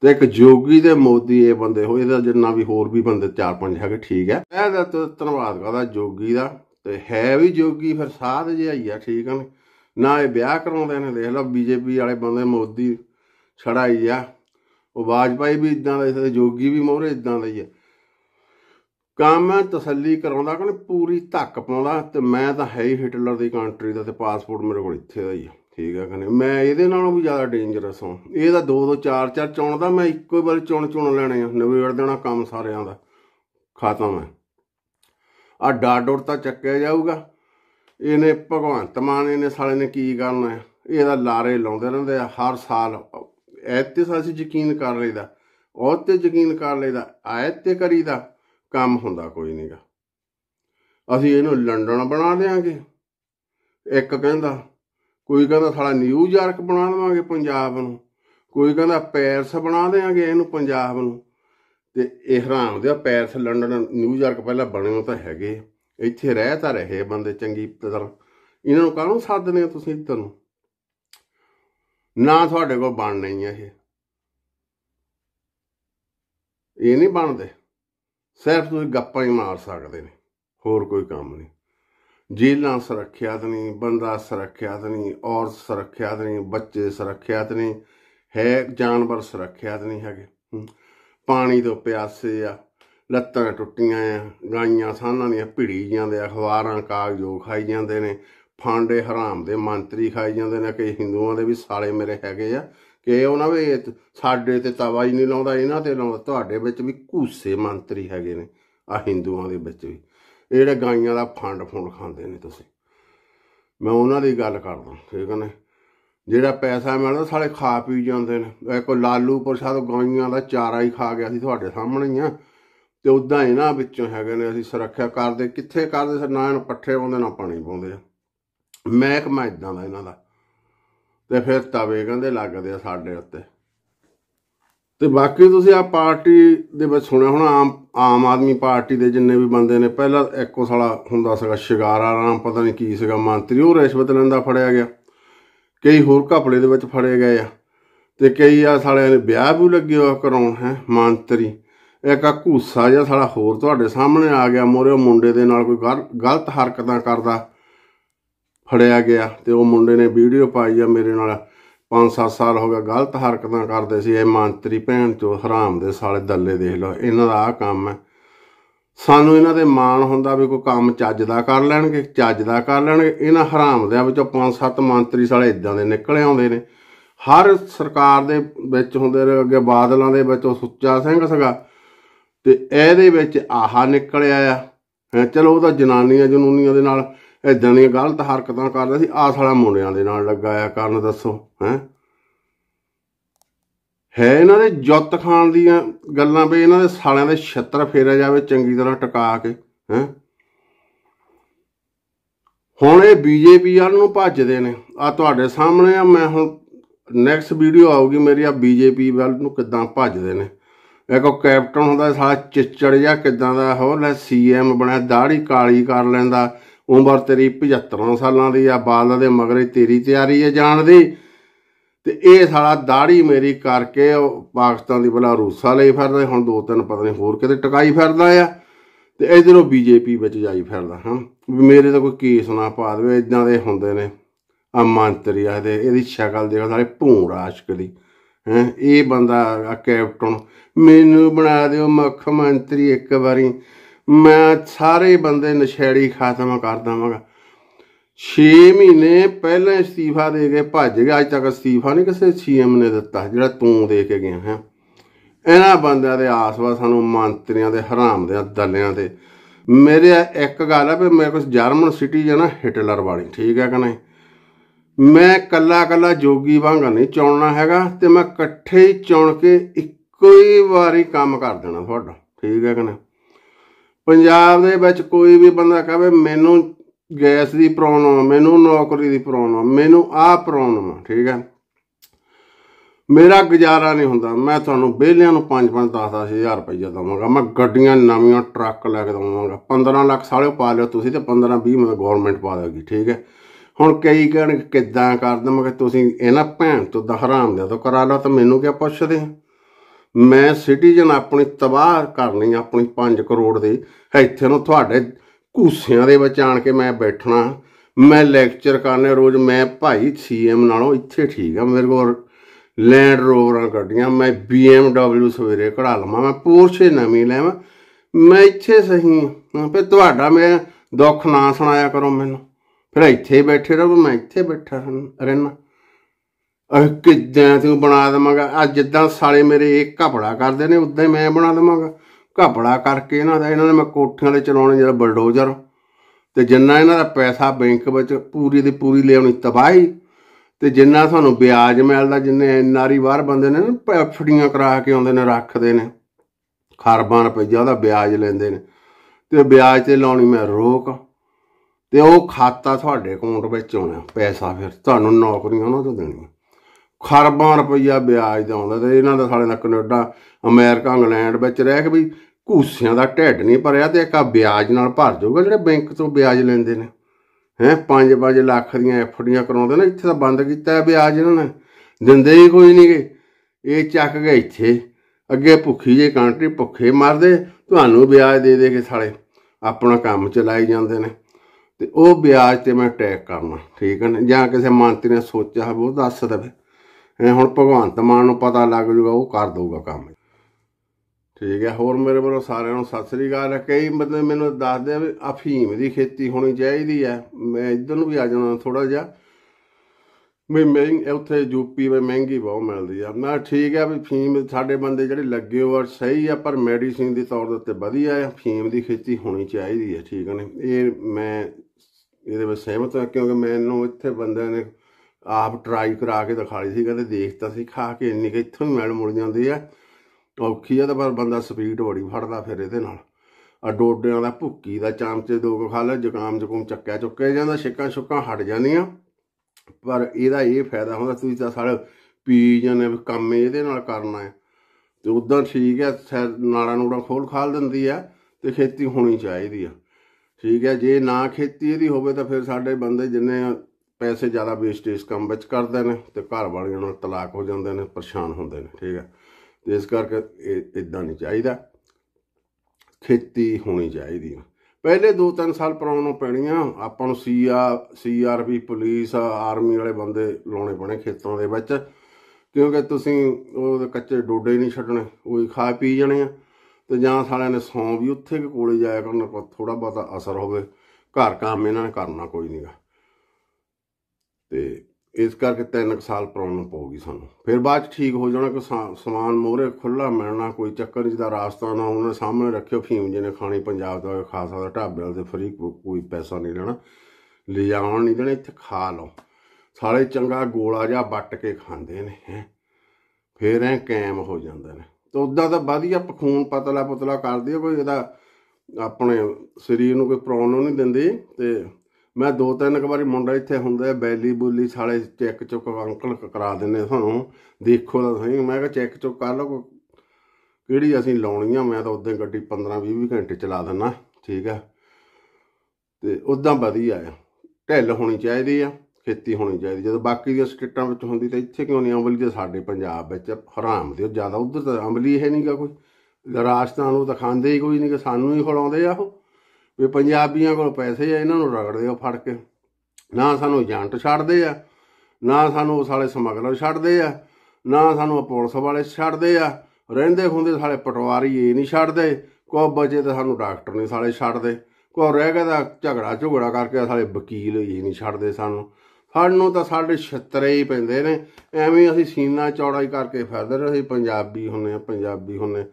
ਤੇ ਇੱਕ ਜੋਗੀ ਦੇ ਮੋਦੀ ਇਹ ਬੰਦੇ ਹੋਏ ਇਹਦਾ ਜਿੰਨਾ ਵੀ ਹੋਰ ਵੀ ਬੰਦੇ 4-5 ਹੈਗੇ ਠੀਕ ਹੈ ਮੈਂ ਧੰਨਵਾਦ ਕਰਦਾ ਜੋਗੀ ਦਾ ਤੇ ਹੈ ਵੀ ਜੋਗੀ ਫਿਰ ਸਾਧ ਜਿਹਾ ਹੀ ਆ ਠੀਕ ਹਨ ਨਾ ਇਹ ਵਿਆਹ ਕਰਾਉਂਦੇ ਨੇ ਦੇਖ ਲਓ ਬੀਜੇਪੀ ਵਾਲੇ ਬੰਦੇ ਮੋਦੀ ਛੜਾਈ ਆ ਉਹ ਬਾਜਪਾਈ ਵੀ ਇਦਾਂ ਦਾ ਸੀ ਜੋਗੀ ਵੀ ਮੋਹਰੇ ਇਦਾਂ ਦਾ ਹੀ ਆ ਕੰਮ ਤਸੱਲੀ ਕਰਾਉਂਦਾ ਕਹਿੰਦੇ ਪੂਰੀ ਧੱਕ ਪਾਉਂਦਾ ਤੇ ਮੈਂ ਤਾਂ ਹੈ ਹੀ ਹਿਟਲਰ ਦੀ ਕੰਟਰੀ ਦਾ ਤੇ ਪਾਸਪੋਰਟ ਮੇਰੇ ਕੋਲ ਇੱਥੇ ਦਾ ਹੀ ਆ ਠੀਕ ਆ ਕਹਿੰਦੇ ਮੈਂ ਇਹਦੇ ਨਾਲੋਂ ਵੀ ਜ਼ਿਆਦਾ ਡੇਂਜਰਸ ਹਾਂ ਇਹ ਤਾਂ ਦੋ ਦੋ ਚਾਰ ਚਾਰ ਦਾ ਮੈਂ ਇੱਕੋ ਵਾਰ ਚੌਣ ਚੌਣ ਲੈਣੇ ਆ ਨਵੇਂ ਨਵੇੜ ਦੇਣਾ ਕੰਮ ਸਾਰਿਆਂ ਦਾ ਖਾਤਮ ਹੈ ਆ ਡਾਟ ਤਾਂ ਚੱਕਿਆ ਜਾਊਗਾ ਇਹਨੇ ਭਗਵੰਤ ਮਾਨ ਇਹਨੇ ਸਾਲੇ ਨੇ ਕੀ ਕਰਨਾ ਇਹਦਾ ਲਾਰੇ ਲਾਉਂਦੇ ਰਹਿੰਦੇ ਆ ਹਰ ਸਾਲ ਐਤ ਤੇ ਅਸੀਂ ਯਕੀਨ ਕਰ ਲਈਦਾ ਔਰ ਤੇ ਯਕੀਨ ਕਰ ਲਈਦਾ ਆਇਤ ਤੇ ਕਰੀਦਾ ਕੰਮ ਹੁੰਦਾ ਕੋਈ ਨਹੀਂਗਾ ਅਸੀਂ ਇਹਨੂੰ ਲੰਡਨ ਬਣਾ ਦੇਾਂਗੇ ਇੱਕ ਕਹਿੰਦਾ ਕੋਈ ਕਹਿੰਦਾ ਸਾਲਾ ਨਿਊਯਾਰਕ ਬਣਾ ਲਵਾਂਗੇ ਪੰਜਾਬ ਨੂੰ ਕੋਈ ਕਹਿੰਦਾ ਪੈਰਿਸ ਬਣਾ ਦੇਾਂਗੇ ਇਹਨੂੰ ਪੰਜਾਬ ਨੂੰ ਤੇ ਇਹ ਹਰਾਮ ਦੇ ਪੈਰਸ ਲੰਡਨ ਨਿਊਯਾਰਕ ਪਹਿਲਾਂ ਬਣੇ ਤਾਂ ਹੈਗੇ ਇੱਥੇ ਰਹਿ ਤਾਂ ਰਹੇ ਬੰਦੇ ਚੰਗੀ ਤਰ ਇਹਨਾਂ ਨੂੰ ਕਾਹਨੂੰ ਸਾਧਨੇ ਤੁਸੀਂ ਇੱਧਰ ਨੂੰ ਨਾ ਤੁਹਾਡੇ ਕੋਲ ਬਣ ਨਹੀਂ ਇਹ ਇਹ ਨਹੀਂ ਬਣਦੇ ਸਿਰਫ ਤੁਸੀਂ ਗੱਪਾਂ ਹੀ ਮਾਰ ਸਕਦੇ ਨੇ ਹੋਰ ਕੋਈ ਕੰਮ ਨਹੀਂ ਜੇਲਾਂ ਸੁਰੱਖਿਆਤ ਨਹੀਂ ਬੰਦਾ ਸੁਰੱਖਿਆਤ ਨਹੀਂ ਔਰਤ ਸੁਰੱਖਿਆਤ ਨਹੀਂ ਬੱਚੇ ਸੁਰੱਖਿਆਤ ਨਹੀਂ ਹੈ ਜਾਨਵਰ ਸੁਰੱਖਿਆਤ ਨਹੀਂ ਹੈਗੇ ਪਾਣੀ ਤੋਂ ਪਿਆਸੇ ਆ ਲੱਤਾਂ ਟੁੱਟੀਆਂ ਆ ਗਾਈਆਂ ਸਾਨਾਂ ਦੀਆਂ ਭਿੜੀ ਜਾਂਦੇ ਅਖਬਾਰਾਂ ਕਾਗਜ਼ੋ ਖਾਈ ਜਾਂਦੇ ਨੇ ਫਾਂਡੇ ਹਰਾਮ ਦੇ ਮੰਤਰੀ ਖਾਈ ਜਾਂਦੇ ਨੇ ਕਿ ਹਿੰਦੂਆਂ ਦੇ ਵੀ ਸਾਲੇ ਮੇਰੇ ਹੈਗੇ ਆ ਕਿ ਉਹਨਾਂ ਵੀ ਸਾਡੇ ਤੇ ਤਵਾ ਹੀ ਨਹੀਂ ਲਾਉਂਦਾ ਇਹਨਾਂ ਤੇ ਲਾਉਂਦਾ ਤੁਹਾਡੇ ਵਿੱਚ ਵੀ ਘੂਸੇ ਮੰਤਰੀ ਹੈਗੇ ਨੇ ਆ ਹਿੰਦੂਆਂ ਦੇ ਵਿੱਚ ਵੀ ਇਹ ਜਿਹੜੇ ਗਾਈਆਂ ਦਾ ਫੰਡ ਫੁੰਡ ਖਾਂਦੇ ਨੇ ਤੁਸੀਂ ਮੈਂ ਉਹਨਾਂ ਦੀ ਗੱਲ ਕਰਦਾ ਠੀਕ ਨੇ ਜਿਹੜਾ ਪੈਸਾ ਮਿਲਦਾ ਸਾਲੇ ਖਾ ਪੀ ਜਾਂਦੇ ਨੇ ਇੱਕ ਕੋ ਲਾਲੂ ਪ੍ਰਸ਼ਾਦ ਗਾਈਆਂ ਦਾ ਚਾਰਾ ਹੀ ਖਾ ਗਿਆ ਸੀ ਤੁਹਾਡੇ ਸਾਹਮਣੇ ਹੀ ਆ ਤੇ ਉਦਾਂ ਹੀ ਨਾ ਵਿੱਚੋਂ ਹੈਗੇ ਨੇ ਅਸੀਂ ਸੁਰੱਖਿਆ ਕਰਦੇ ਕਿੱਥੇ ਕਰਦੇ ਸਰ ਨਾ ਇਹਨਾਂ ਪੱਠੇ ਪਾਉਂਦੇ ਨਾ ਪਾਣੀ ਪਾਉਂਦੇ ਆ ਮੈਂ ਇਦਾਂ ਦਾ ਇਹਨਾਂ ਦਾ ਤੇ ਫਿਰ ਤਵੇ ਕਹਿੰਦੇ ਲੱਗਦੇ ਆ ਸਾਡੇ ਉੱਤੇ ਤੇ ਬਾਕੀ ਤੁਸੀਂ ਆ ਪਾਰਟੀ ਦੇ ਵਿੱਚ ਸੁਣਿਆ ਹੋਣਾ ਆਮ ਆਮ ਆਦਮੀ ਪਾਰਟੀ ਦੇ ਜਿੰਨੇ ਵੀ ਬੰਦੇ ਨੇ ਪਹਿਲਾਂ ਇੱਕੋ ਸਾਲਾ ਹੁੰਦਾ ਸੀਗਾ ਸ਼ਿਗਾਰਾ ਰਾਮ ਪਤਾ ਨਹੀਂ ਕੀ ਸੀਗਾ ਮੰਤਰੀ ਉਹ ਰਿਸ਼ਵਤ ਲੈਂਦਾ ਫੜਿਆ ਗਿਆ ਕਈ ਹੋਰ ਘਪਲੇ ਦੇ ਵਿੱਚ ਫੜੇ ਗਏ ਆ ਤੇ ਕਈ ਆ ਸਾਲਿਆਂ ਨੇ ਵਿਆਹ ਵੀ ਲੱਗੇ ਕਰਾਉਣ ਹੈ ਮੰਤਰੀ ਇੱਕ ਆ ਘੂਸਾ ਜਿਹਾ ਸਾਲਾ ਹੋਰ ਤੁਹਾਡੇ ਸਾਹਮਣੇ ਆ ਗਿਆ ਮੋਰੇ ਮੁੰਡੇ ਦੇ ਨਾਲ ਕੋਈ ਗਲਤ ਹਰਕਤਾਂ ਕਰਦਾ ਫੜਿਆ ਗਿਆ ਤੇ ਉਹ ਮੁੰਡੇ ਨੇ ਵੀਡੀਓ ਪਾਈ ਆ ਮੇਰੇ ਨਾਲ 5-7 ਸਾਲ ਹੋ ਗਿਆ ਗਲਤ ਹਰਕਤਾਂ ਕਰਦੇ ਸੀ ਇਹ ਮੰਤਰੀ ਭੈਣ ਚੋ ਹਰਾਮ ਦੇ ਸਾਲੇ ਦੱਲੇ ਦੇਖ ਲਓ ਇਹਨਾਂ ਦਾ ਆ ਕੰਮ ਹੈ ਸਾਨੂੰ ਇਹਨਾਂ ਦੇ ਮਾਣ ਹੁੰਦਾ ਵੀ ਕੋਈ ਕੰਮ ਚੱਜ ਦਾ ਕਰ ਲੈਣਗੇ ਚੱਜ ਦਾ ਕਰ ਲੈਣਗੇ ਇਹਨਾਂ ਹਰਾਮਦਿਆਂ ਵਿੱਚੋਂ ਪੰਜ ਸੱਤ ਮੰਤਰੀ ਸਾਲੇ ਇਦਾਂ ਦੇ ਨਿਕਲ ਆਉਂਦੇ ਨੇ ਹਰ ਸਰਕਾਰ ਦੇ ਵਿੱਚ ਹੁੰਦੇ ਰਹੇ ਅੱਗੇ ਬਾਦਲਾਂ ਦੇ ਵਿੱਚੋਂ ਸੁੱਚਾ ਸਿੰਘ ਸਗਾ ਤੇ ਇਹਦੇ ਵਿੱਚ ਆਹਾ ਨਿਕਲ ਆਇਆ ਚਲੋ ਉਹ ਤਾਂ ਜਨਾਨੀਆਂ ਜਨੂਨੀਆਂ ਦੇ ਨਾਲ ਇਦਾਂ ਦੀਆਂ ਗਲਤ ਹਰਕਤਾਂ ਕਰਦਾ ਸੀ ਆਸ ਵਾਲਾ ਮੁੰਡਿਆਂ ਦੇ ਨਾਲ ਲੱਗਾ ਆ ਕਰਨ ਦੱਸੋ ਹੈ ਹੈ ਇਹਨਾਂ ਦੇ ਜੁੱਤ ਖਾਣ ਦੀਆਂ ਗੱਲਾਂ ਵੀ ਇਹਨਾਂ ਦੇ ਸਾਲਿਆਂ ਦੇ ਛੱਤਰ ਫੇਰਿਆ ਜਾਵੇ ਚੰਗੀ ਤਰ੍ਹਾਂ ਟਿਕਾ ਕੇ ਹੈ ਹੁਣ ਇਹ ਬੀਜੇਪੀ ਵਾਲਿਆਂ ਨੂੰ ਭੱਜਦੇ ਨੇ ਆ ਤੁਹਾਡੇ ਸਾਹਮਣੇ ਆ ਮੈਂ ਹੁਣ ਨੈਕਸਟ ਵੀਡੀਓ ਆਊਗੀ ਮੇਰੀ ਆ ਬੀਜੇਪੀ ਵੱਲ ਨੂੰ ਕਿਦਾਂ ਭੱਜਦੇ ਨੇ ਇਹ ਕੋ ਕੈਪਟਨ ਹੁੰਦਾ ਸਾਲਾ ਚਿੱਚੜ ਜਾਂ ਕਿਦਾਂ ਦਾ ਹੋ ਲੈ ਸੀਐਮ ਬਣਿਆ ਦਾੜੀ ਕਾਲੀ ਕਰ ਲੈਂਦਾ ਉਮਰ ਤੇਰੀ 75 ਸਾਲਾਂ ਦੀ ਆ ਬਾਲਾਂ ਦੇ ਮਗਰੇ ਤੇਰੀ ਤਿਆਰੀ ਹੈ ਜਾਣ ਦੀ ਤੇ ਇਹ ਸਾਲਾ ਦਾੜੀ ਮੇਰੀ ਕਰਕੇ ਪਾਕਿਸਤਾਨ ਦੀ ਬਲਾ ਰੂਸਾ ਲਈ ਫਿਰਦਾ ਹੁਣ ਦੋ ਤਿੰਨ ਪਤਾ ਨਹੀਂ ਹੋਰ ਕਿਤੇ ਟਿਕਾਈ ਫਿਰਦਾ ਆ ਤੇ ਇਧਰੋਂ ਬੀਜੇਪੀ ਵਿੱਚ ਜਾਈ ਫਿਰਦਾ ਹਾਂ ਮੇਰੇ ਤਾਂ ਕੋਈ ਕੇਸ ਨਾ ਪਾ ਦੇ ਇਦਾਂ ਦੇ ਹੁੰਦੇ ਨੇ ਆ ਮੰਤਰੀ ਆ ਤੇ ਇਹਦੀ ਸ਼ਕਲ ਦੇਖ ਸਾਰੇ ਭੂਰ ਆਸ਼ਕ ਦੀ ਹੈ ਇਹ ਬੰਦਾ ਆ ਕੈਪਟਨ ਮੈਨੂੰ ਬਣਾ ਦਿਓ ਮੁੱਖ ਮੰਤਰੀ ਇੱਕ ਵਾਰੀ ਮੈਂ ਸਾਰੇ ਬੰਦੇ ਨਸ਼ੇੜੀ ਖਾਤਮ ਕਰ ਦਵਾਂਗਾ 6 ਮਹੀਨੇ ਪਹਿਲਾਂ ਅਸਤੀਫਾ ਦੇ ਕੇ ਭੱਜ ਗਿਆ ਅੱਜ ਤੱਕ ਅਸਤੀਫਾ ਨਹੀਂ ਕਿਸੇ ਸੀਐਮ ਨੇ ਦਿੱਤਾ ਜਿਹੜਾ ਤੂੰ ਦੇ ਕੇ ਗਿਆ ਹੈ ਇਹਨਾਂ ਬੰਦਿਆਂ ਦੇ ਆਸਵਾ ਸਾਨੂੰ ਮੰਤਰੀਆਂ ਦੇ ਹਰਾਮ ਦੇ ਦਲਿਆਂ ਦੇ ਮੇਰੇ ਇੱਕ ਗੱਲ ਆ ਵੀ ਮੇਰੇ ਕੋਲ ਜਰਮਨ ਸਿਟੀ ਜਾਣਾ ਹਿਟਲਰ ਵਾਲੀ ਠੀਕ ਹੈ ਕਿ ਨਹੀਂ ਮੈਂ ਕੱਲਾ ਕੱਲਾ ਜੋਗੀ ਵਾਂਗ ਨਹੀਂ ਚੁਣਨਾ ਹੈਗਾ ਤੇ ਮੈਂ ਇਕੱਠੇ ਹੀ ਚੁਣ ਕੇ ਇੱਕੋ ਹੀ ਵਾਰੀ ਕੰਮ ਕਰ ਦੇਣਾ ਤੁਹਾਡਾ ਠੀਕ ਹੈ ਕਿ ਨਹੀਂ ਪੰਜਾਬ ਦੇ ਵਿੱਚ ਕੋਈ ਵੀ ਬੰਦਾ ਕਹੇ ਮੈਨੂੰ ਗੈਸ ਦੀ ਪ੍ਰੋਬਲਮ ਮੈਨੂੰ ਨੌਕਰੀ ਦੀ ਪ੍ਰੋਬਲਮ ਮੈਨੂੰ ਆ ਪ੍ਰੋਬਲਮ ਠੀਕ ਹੈ ਮੇਰਾ ਗੁਜ਼ਾਰਾ ਨਹੀਂ ਹੁੰਦਾ ਮੈਂ ਤੁਹਾਨੂੰ ਬੇਲਿਆਂ ਨੂੰ 5-5 10-10000 ਰੁਪਏ ਦਵਾਂਗਾ ਮੈਂ ਗੱਡੀਆਂ ਨਵੀਆਂ ਟਰੱਕ ਲੈ ਕੇ ਦਵਾਂਗਾ 15 ਲੱਖ ਸਾਲਿਓ ਪਾ ਲਿਓ ਤੁਸੀਂ ਤੇ 15-20 ਮੈਂ ਗਵਰਨਮੈਂਟ ਪਾ ਦੇਗੀ ਠੀਕ ਹੈ ਹੁਣ ਕਈ ਕਹਿਣ ਕਿੱਦਾਂ ਕਰ ਦਵਾਂਗੇ ਤੁਸੀਂ ਇਹਨਾਂ ਭੈਣ ਤੋਂ ਦਹਰਾਮ ਦੇ ਤੋਂ ਕਰਾ ਲਓ ਤਾਂ ਮੈਨੂੰ ਕੀ ਪੁੱਛਦੇ ਮੈਂ ਸਿਟੀਜ਼ਨ ਆਪਣੀ ਤਬਾਹ ਕਰਨੀ ਆਪਣੀ 5 ਕਰੋੜ ਦੀ ਇੱਥੇ ਨੂੰ ਤੁਹਾਡੇ ਘੂਸਿਆਂ ਦੇ ਵਿੱਚ ਆਣ ਕੇ ਮੈਂ ਬੈਠਣਾ ਮੈਂ ਲੈਕਚਰ ਕਰਨੇ ਰੋਜ਼ ਮੈਂ ਭਾਈ ਸੀਐਮ ਨਾਲੋਂ ਇੱਥੇ ਠੀਕ ਆ ਮੇਰੇ ਕੋਲ ਲੈਂਡ ਰੋਵਰਾਂ ਗੱਡੀਆਂ ਮੈਂ BMW ਸਵੇਰੇ ਕਢਾ ਲਵਾਂ ਮੈਂ ਪੋਰਸ਼ੇ ਨਵੀਂ ਲੈਵਾਂ ਮੈਂ ਇੱਥੇ ਸਹੀ ਫਿਰ ਤੁਹਾਡਾ ਮੈਂ ਦੁੱਖ ਨਾ ਸੁਣਾਇਆ ਕਰੋ ਮੈਨੂੰ ਫਿਰ ਇੱਥੇ ਬੈਠੇ ਰਹੋ ਮੈਂ ਇੱਥੇ ਬੈਠਾ ਰਹਿਣਾ ਅਹ ਕਿੱਦਾਂ ਤੂੰ ਬਣਾ ਦਵਾਂਗਾ ਆ ਜਿੱਦਾਂ ਸਾਲੇ ਮੇਰੇ ਇੱਕ ਘਪੜਾ ਕਰਦੇ ਨੇ ਉਦਾਂ ਹੀ ਮੈਂ ਬਣਾ ਦਵਾਂਗਾ ਘਬੜਾ ਕਰਕੇ ਇਹਨਾਂ ਦਾ ਇਹਨਾਂ ਨੇ ਮੈਂ ਕੋਠਿਆਂ ਦੇ ਚਲਾਉਣੇ ਜਿਹੜਾ ਬਲਡੋਜ਼ਰ ਤੇ ਜਿੰਨਾ ਇਹਨਾਂ ਦਾ ਪੈਸਾ ਬੈਂਕ ਵਿੱਚ ਪੂਰੀ ਦੀ ਪੂਰੀ ਲਿਆਉਣੀ ਤਬਾਹੀ ਤੇ ਜਿੰਨਾ ਤੁਹਾਨੂੰ ਵਿਆਜ ਮਿਲਦਾ ਜਿੰਨੇ ਨਾਰੀ ਬਾਹਰ ਬੰਦੇ ਨੇ ਫੜੀਆਂ ਕਰਾ ਕੇ ਆਉਂਦੇ ਨੇ ਰੱਖਦੇ ਨੇ ਖਰਬਾਂ ਰੁਪਏ ਦਾ ਵਿਆਜ ਲੈਂਦੇ ਨੇ ਤੇ ਵਿਆਜ ਤੇ ਲਾਉਣੀ ਮੈਂ ਰੋਕ ਤੇ ਉਹ ਖਾਤਾ ਤੁਹਾਡੇ ਅਕਾਊਂਟ ਵਿੱਚ ਆਉਣਾ ਪੈਸਾ ਫਿਰ ਤੁਹਾਨੂੰ ਨੌਕਰੀਆਂ ਉਹਨਾਂ ਤੋਂ ਦੇਣੀਆਂ ਖਰਬਾਂ ਰੁਪਈਆ ਵਿਆਜ ਦਾ ਆਉਂਦਾ ਤੇ ਇਹਨਾਂ ਦਾ ਸਾਲੇ ਨਾ ਕੈਨੇਡਾ ਅਮਰੀਕਾ ਇੰਗਲੈਂਡ ਵਿੱਚ ਰਹਿ ਕੇ ਵੀ ਘੂਸਿਆਂ ਦਾ ਢੱਡ ਨਹੀਂ ਭਰਿਆ ਤੇ ਇੱਕ ਆ ਵਿਆਜ ਨਾਲ ਭਰ ਜਾਊਗਾ ਜਿਹੜੇ ਬੈਂਕ ਤੋਂ ਵਿਆਜ ਲੈਂਦੇ ਨੇ ਹੈ 5-5 ਲੱਖ ਦੀਆਂ ਐਫਡੀਆਂ ਕਰਾਉਂਦੇ ਨੇ ਇੱਥੇ ਤਾਂ ਬੰਦ ਕੀਤਾ ਹੈ ਵਿਆਜ ਇਹਨਾਂ ਨੇ ਦਿੰਦੇ ਹੀ ਕੋਈ ਨਹੀਂ ਇਹ ਚੱਕ ਗਏ ਇੱਥੇ ਅੱਗੇ ਭੁੱਖੀ ਜੇ ਕੰਟਰੀ ਭੁੱਖੇ ਮਰਦੇ ਤੁਹਾਨੂੰ ਵਿਆਜ ਦੇ ਦੇ ਕੇ ਸਾਲੇ ਆਪਣਾ ਕੰਮ ਚਲਾਈ ਜਾਂਦੇ ਨੇ ਤੇ ਉਹ ਵਿਆਜ ਤੇ ਮੈਂ ਅਟੈਕ ਕਰਨਾ ਠੀਕ ਹੈ ਜਾਂ ਕਿਸੇ ਮੰਤਰੀ ਨੇ ਸੋਚਿਆ ਹੋਵੇ ਉਹ ਦੱਸ ਦੇਵੇ ਹੁਣ ਭਗਵੰਤ ਮਾਨ ਨੂੰ ਪਤਾ ਲੱਗ ਜੂਗਾ ਉਹ ਕਰ ਦਊਗਾ ਕੰਮ ਠੀਕ ਹੈ ਹੋਰ ਮੇਰੇ ਵੱਲੋਂ ਸਾਰਿਆਂ ਨੂੰ ਸਤਿ ਸ੍ਰੀ ਅਕਾਲ ਹੈ ਕਈ ਮਤਲਬ ਮੈਨੂੰ ਦੱਸਦੇ ਆ ਵੀ ਅਫੀਮ ਦੀ ਖੇਤੀ ਹੋਣੀ ਚਾਹੀਦੀ ਹੈ ਮੈਂ ਇਧਰ ਨੂੰ ਵੀ ਆ ਜਾਣਾ ਥੋੜਾ ਜਿਹਾ ਵੀ ਮੈਂ ਉੱਥੇ ਯੂਪੀ ਵਿੱਚ ਮਹਿੰਗੀ ਬਹੁਤ ਮਿਲਦੀ ਆ ਮੈਂ ਠੀਕ ਹੈ ਵੀ ਫੀਮ ਸਾਡੇ ਬੰਦੇ ਜਿਹੜੇ ਲੱਗੇ ਹੋ ਸਹੀ ਆ ਪਰ ਮੈਡੀਸਿਨ ਦੀ ਤੌਰ ਤੇ ਵਧੀਆ ਆ ਫੀਮ ਦੀ ਖੇਤੀ ਹੋਣੀ ਚਾਹੀਦੀ ਹੈ ਠੀਕ ਨੇ ਇਹ ਮੈਂ ਇਹਦੇ ਵਿੱਚ ਸਹਿਮਤ ਹਾਂ ਕਿਉਂਕਿ ਮੈਨੂੰ ਇੱਥੇ ਬੰਦੇ ਨੇ ਆਪ ਟਰਾਈ ਕਰਾ ਕੇ ਦਿਖਾ ਲਈ ਸੀ ਕਹਿੰਦੇ ਦੇਖਤਾ ਸੀ ਖਾ ਕੇ ਇੰਨੀ ਕਿ ਇੱਥੋਂ ਹੀ ਮੈਲ ਮੁੜ ਜਾਂਦੀ ਐ ਔਖੀ ਆ ਤਾਂ ਪਰ ਬੰਦਾ ਸਪੀਡ ਬੜੀ ਫੜਦਾ ਫਿਰ ਇਹਦੇ ਨਾਲ ਆ ਡੋਡਿਆਂ ਦਾ ਭੁੱਕੀ ਦਾ ਚਾਂਚੇ ਦੋ ਕੁ ਖਾ ਲੈ ਜ਼ੁਕਾਮ ਜ਼ੁਕੂਮ ਚੱਕਿਆ ਚੁੱਕਿਆ ਜਾਂਦਾ ਛਿੱਕਾਂ ਛੁੱਕਾਂ ਹਟ ਜਾਂਦੀਆਂ ਪਰ ਇਹਦਾ ਇਹ ਫਾਇਦਾ ਹੁੰਦਾ ਤੁਸੀਂ ਤਾਂ ਸਾਲ ਪੀ ਜਾਂਦੇ ਕੰਮ ਇਹਦੇ ਨਾਲ ਕਰਨਾ ਹੈ ਤੇ ਉਦਾਂ ਠੀਕ ਹੈ ਨਾੜਾਂ ਨੂੜਾ ਖੋਲ ਖਾਲ ਦਿੰਦੀ ਆ ਤੇ ਖੇਤੀ ਹੋਣੀ ਚਾਹੀਦੀ ਆ ਠੀਕ ਹੈ ਜੇ ਨਾ ਖੇਤੀ ਇਹਦੀ ਹੋਵੇ ਤਾਂ ਫਿਰ ਸਾਡੇ ਬੰਦੇ ਜਿੰਨੇ ਪੈਸੇ ਜ਼ਿਆਦਾ ਵੇਸਟੇਜ ਕੰਮ ਵਿੱਚ ਕਰਦੇ ਨੇ ਤੇ ਘਰ ਵਾਲਿਆਂ ਨਾਲ ਤਲਾਕ ਹੋ ਜਾਂਦੇ ਨੇ ਪਰੇਸ਼ਾਨ ਹੁੰਦੇ ਨੇ ਠੀਕ ਹੈ ਤੇ ਇਸ ਕਰਕੇ ਇਹ ਇਦਾਂ ਨਹੀਂ ਚਾਹੀਦਾ ਖੇਤੀ ਹੋਣੀ ਚਾਹੀਦੀ ਹੈ ਪਹਿਲੇ 2-3 ਸਾਲ ਪਰਾਉਣੋਂ ਪੈਣੀਆਂ ਆਪਾਂ ਨੂੰ ਸੀਆ ਸੀਆਰਪੀ ਪੁਲਿਸ ਆਰਮੀ ਵਾਲੇ ਬੰਦੇ ਲਾਉਣੇ ਪਣੇ ਖੇਤਾਂ ਦੇ ਵਿੱਚ ਕਿਉਂਕਿ ਤੁਸੀਂ ਉਹ ਕੱਚੇ ਡੋਡੇ ਨਹੀਂ ਛੱਡਣੇ ਉਹ ਹੀ ਖਾ ਪੀ ਜਾਣੇ ਆ ਤੇ ਜਾਂ ਸਾਲਿਆਂ ਨੇ ਸੌਂ ਵੀ ਉੱਥੇ ਕੋਲੇ ਜਾਇਆ ਕਰਨਾ ਥੋੜਾ ਬਹੁਤਾ ਅਸਰ ਹੋਵੇ ਘਰ ਕੰਮ ਇਹਨਾਂ ਨੇ ਕਰਨਾ ਕੋਈ ਨਹੀਂਗਾ ਤੇ ਇਸ ਕਰਕੇ 3 ਸਾਲ ਪ੍ਰੋਬਲਮ ਪਊਗੀ ਸਾਨੂੰ ਫਿਰ ਬਾਅਦ ਠੀਕ ਹੋ ਜਾਣਾ ਕਿ ਸਮਾਨ ਮੋਹਰੇ ਖੁੱਲਾ ਮਿਲਣਾ ਕੋਈ ਚੱਕਰ ਜਿਹਦਾ ਰਾਸਤਾ ਨਾ ਉਹਨਾਂ ਸਾਹਮਣੇ ਰੱਖਿਓ ਫੀਮ ਜਿਹਨੇ ਖਾਣੀ ਪੰਜਾਬ ਦਾ ਖਾਸਾ ਦਾ ਢਾਬੇ ਵਾਲੇ ਫਰੀ ਕੋਈ ਪੈਸਾ ਨਹੀਂ ਲੈਣਾ ਲਿਜਾਉਣ ਨਹੀਂ ਦੇਣਾ ਇੱਥੇ ਖਾ ਲਓ ਸਾਰੇ ਚੰਗਾ ਗੋਲਾ ਜਾਂ ਵੱਟ ਕੇ ਖਾਂਦੇ ਨੇ ਫੇਰ ਐ ਕੈਮ ਹੋ ਜਾਂਦੇ ਨੇ ਤੇ ਉਦਾਂ ਤਾਂ ਵਧੀਆ ਪਖੂਨ ਪਤਲਾ ਪਤਲਾ ਕਰਦੇ ਕੋਈ ਇਹਦਾ ਆਪਣੇ ਸਰੀਰ ਨੂੰ ਕੋਈ ਪ੍ਰੋਬਲਮ ਨਹੀਂ ਦਿੰਦੇ ਤੇ ਮੈਂ ਦੋ ਤਿੰਨ ਕ ਵਾਰੀ ਮੁੰਡਾ ਇੱਥੇ ਹੁੰਦਾ ਬੈਲੀ ਬੋਲੀ ਸਾਲੇ ਚੈੱਕ ਚੁੱਕ ਅੰਕਲ ਕਰਾ ਦਿੰਦੇ ਤੁਹਾਨੂੰ ਦੇਖੋ ਤਾਂ ਸਹੀ ਮੈਂ ਕਿਹਾ ਚੈੱਕ ਚੁੱਕ ਕਰ ਲਓ ਕਿਹੜੀ ਅਸੀਂ ਲਾਉਣੀ ਆ ਮੈਂ ਤਾਂ ਉਦਾਂ ਗੱਡੀ 15 20 ਘੰਟੇ ਚਲਾ ਦਿੰਨਾ ਠੀਕ ਆ ਤੇ ਉਦਾਂ ਵਧੀਆ ਆ ਢਿੱਲ ਹੋਣੀ ਚਾਹੀਦੀ ਆ ਖੇਤੀ ਹੋਣੀ ਚਾਹੀਦੀ ਜਦੋਂ ਬਾਕੀ ਦੀਆਂ ਸਟੇਟਾਂ ਵਿੱਚ ਹੁੰਦੀ ਤਾਂ ਇੱਥੇ ਕਿਉਂ ਨਹੀਂ ਅਮਲੀ ਤੇ ਸਾਡੇ ਪੰਜਾਬ ਵਿੱਚ ਹਰਾਮ ਦੇ ਜ਼ਿਆਦਾ ਉਧਰ ਤਾਂ ਅਮਲੀ ਹੈ ਨਹੀਂਗਾ ਕੋਈ ਰਾਜਸਥਾਨ ਉਹ ਤਾਂ ਖਾਂਦੇ ਹੀ ਕੋਈ ਨਹੀਂ ਕਿ ਸਾਨੂੰ ਹੀ ਖਵਾਉਂਦੇ ਆ ਉਹ ਵੀ ਪੰਜਾਬੀਆਂ ਕੋਲ ਪੈਸੇ ਆ ਇਹਨਾਂ ਨੂੰ ਰਗੜਦੇ ਆ ਫੜ ਕੇ ਨਾ ਸਾਨੂੰ ਏਜੰਟ ਛੱਡਦੇ ਆ ਨਾ ਸਾਨੂੰ ਉਸ ਵਾਲੇ ਸਮਗਲਰ ਛੱਡਦੇ ਆ ਨਾ ਸਾਨੂੰ ਪੁਲਿਸ ਵਾਲੇ ਛੱਡਦੇ ਆ ਰਹਿੰਦੇ ਹੁੰਦੇ ਸਾਲੇ ਪਟਵਾਰੀ ਇਹ ਨਹੀਂ ਛੱਡਦੇ ਕੋ ਬਜੇ ਤਾਂ ਸਾਨੂੰ ਡਾਕਟਰ ਨਹੀਂ ਸਾਲੇ ਛੱਡਦੇ ਕੋ ਰਹਿ ਗਿਆ ਤਾਂ ਝਗੜਾ ਝੁਗੜਾ ਕਰਕੇ ਸਾਲੇ ਵਕੀਲ ਇਹ ਨਹੀਂ ਛੱਡਦੇ ਸਾਨੂੰ ਸਾਨੂੰ ਤਾਂ ਸਾਡੇ ਛਤਰੇ ਹੀ ਪੈਂਦੇ ਨੇ ਐਵੇਂ ਅਸੀਂ ਸੀਨਾ ਚੌੜਾ ਹੀ ਕਰਕੇ ਫਿਰਦੇ ਰਹੇ ਪੰਜਾਬੀ ਹੁੰਨੇ ਆ ਪੰਜਾਬੀ ਹੁੰਨੇ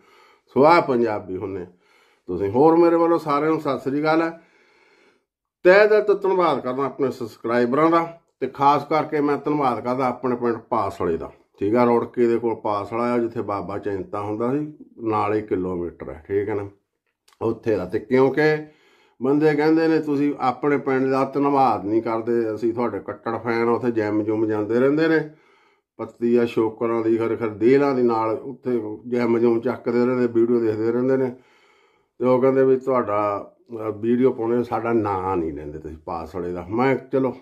ਸੁਆਹ ਪੰਜਾਬੀ ਹੁੰਨੇ ਤੁਸੀਂ ਹੋਰ ਮੇਰੇ ਵੱਲੋਂ ਸਾਰਿਆਂ ਨੂੰ ਸਤਿ ਸ੍ਰੀ ਅਕਾਲ ਹੈ ਤਹਿ ਦਿਲ ਤੋਂ ਧੰਨਵਾਦ ਕਰਦਾ ਆਪਣੇ ਸਬਸਕ੍ਰਾਈਬਰਾਂ ਦਾ ਤੇ ਖਾਸ ਕਰਕੇ ਮੈਂ ਧੰਨਵਾਦ ਕਰਦਾ ਆਪਣੇ ਪਿੰਡ ਪਾਸਲੇ ਦਾ ਠੀਕ ਆ ਰੋੜਕੇ ਦੇ ਕੋਲ ਪਾਸਲਾ ਆ ਜਿੱਥੇ ਬਾਬਾ ਚਿੰਤਾ ਹੁੰਦਾ ਸੀ ਨਾਲ ਹੀ ਕਿਲੋਮੀਟਰ ਹੈ ਠੀਕ ਹੈ ਨਾ ਉੱਥੇ ਦਾ ਤੇ ਕਿਉਂਕਿ ਬੰਦੇ ਕਹਿੰਦੇ ਨੇ ਤੁਸੀਂ ਆਪਣੇ ਪਿੰਡ ਦਾ ਧੰਨਵਾਦ ਨਹੀਂ ਕਰਦੇ ਅਸੀਂ ਤੁਹਾਡੇ ਕੱਟੜ ਫੈਨ ਉੱਥੇ ਜੈਮ ਜੁਮ ਜਾਂਦੇ ਰਹਿੰਦੇ ਨੇ ਪੱਤੀ ਆ ਸ਼ੋਕਰਾਂ ਦੀ ਖਰ ਖਰ ਦੇਲਾਂ ਦੇ ਨਾਲ ਉੱਥੇ ਜੈਮ ਜੁਮ ਚੱਕਦੇ ਰਹਿੰਦੇ ਵੀਡੀਓ ਦੇਖਦੇ ਰਹਿੰਦੇ ਨੇ ਤੇ ਉਹ ਕਹਿੰਦੇ ਵੀ ਤੁਹਾਡਾ ਵੀਡੀਓ ਪਾਉਣੇ ਸਾਡਾ ਨਾਂ ਨਹੀਂ ਲੈਂਦੇ ਤੁਸੀਂ ਪਾਸਵਰਡ ਦਾ ਮੈਂ ਚਲੋ